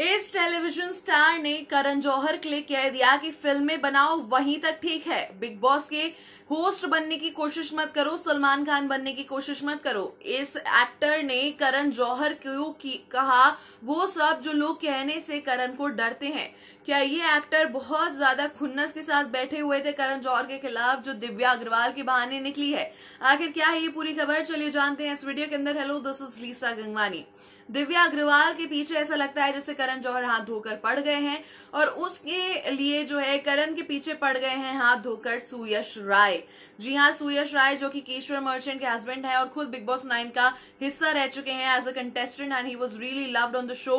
इस television star ने करण जौहर के लिए कह दिया कि फिल्में बनाओ वहीं तक ठीक है बिग बॉस के होस्ट बनने की कोशिश मत करो सलमान खान बनने की कोशिश मत करो इस एक्टर ने करण जौहर की कहा वो सब जो लोग कहने से करण को डरते हैं क्या ये एक्टर बहुत ज्यादा खुन्नस के साथ बैठे हुए थे करण जौहर के खिलाफ जो दिव्या अग्रवाल के बहाने निकली है आखिर क्या है ये पूरी खबर चलिए जानते हैं इस वीडियो के अंदर hello this is Lisa Gangwani Divya Agrawal के पीछे ऐसा लगता है जैसे करण जौहर हाथ धोकर पड़ गए हैं और उसके लिए जो है करण के पीछे पड़ गए हैं हाथ धोकर सुयश राय जी हाँ सुयश राय जो कि केशवर मर्चेंट के हस्बैंड है और खुद बिग बॉस नाइन का हिस्सा रह चुके हैं as a contestant and he was really loved on the show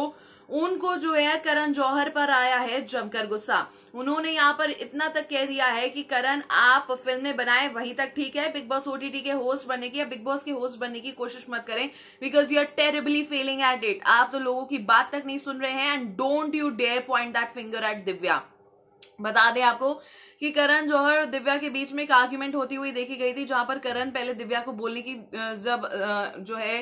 उनको जो है करण जौहर पर आया है जमकर गुस्सा उन्होंने यहाँ पर इतना तक कह दिया है कि करण आप फिल्में बनाए वहीं तक ठीक है बिग बॉस ओटीटी के होस्ट बनने की या बिग बॉस के होस्ट बनने की कोशिश मत करें because you are terribly failing at it आप तो लोगों की बात तक नहीं सुन रहे हैं and don't you dare point that finger at Divya बता दें आपको कि करण जौहर और दिव्या के बीच में एक आर्ग्यूमेंट होती हुई देखी गई थी जहां पर करण पहले दिव्या को बोलने की जब जो है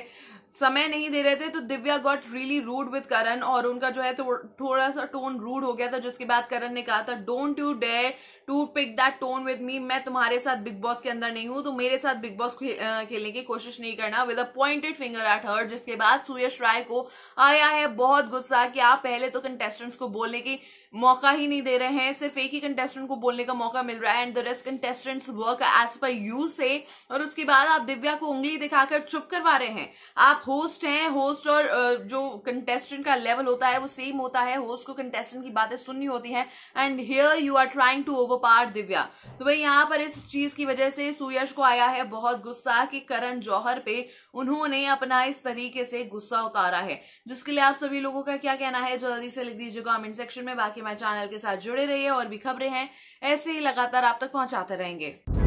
समय नहीं दे रहे थे तो Divya got really rude with Karan और उनका जो है तो थोड़ा सा टोन रूड हो गया था जिसके बाद करण ने कहा था don't you dare to pick that tone with me मैं तुम्हारे साथ बिग बॉस के अंदर नहीं हूं तो मेरे साथ बिग बॉस खेलने की कोशिश नहीं करना with a pointed finger at her जिसके बाद सुयश राय को आया है बहुत गुस्सा कि आप पहले तो कंटेस्टेंट्स को बोलने की मौका ही नहीं दे रहे हैं सिर्फ एक ही कंटेस्टेंट को बोलने का मौका मिल रहा है and the rest contestants work as per you से और उसके बाद आप दिव्या को उंगली दिखाकर चुप करवा रहे हैं आप होस्ट हैं होस्ट और जो कंटेस्टेंट का लेवल होता है वो सेम होता है होस्ट को कंटेस्टेंट की बातें सुननी होती हैं and here you are trying to overpower Divya तो भाई यहाँ पर इस चीज की वजह से सुयश को आया है बहुत गुस्सा कि करण जौहर पे उन्होंने अपना इस तरीके से गुस्सा उतारा है जिसके लिए आप सभी लोगों का क्या कहना है जल्दी से लिख दीजिए कॉमेंट सेक्शन में बाकी मैं चैनल के साथ जुड़े रहिए और भी खबरें हैं ऐसे ही लगातार आप तक पहुंचाते रहेंगे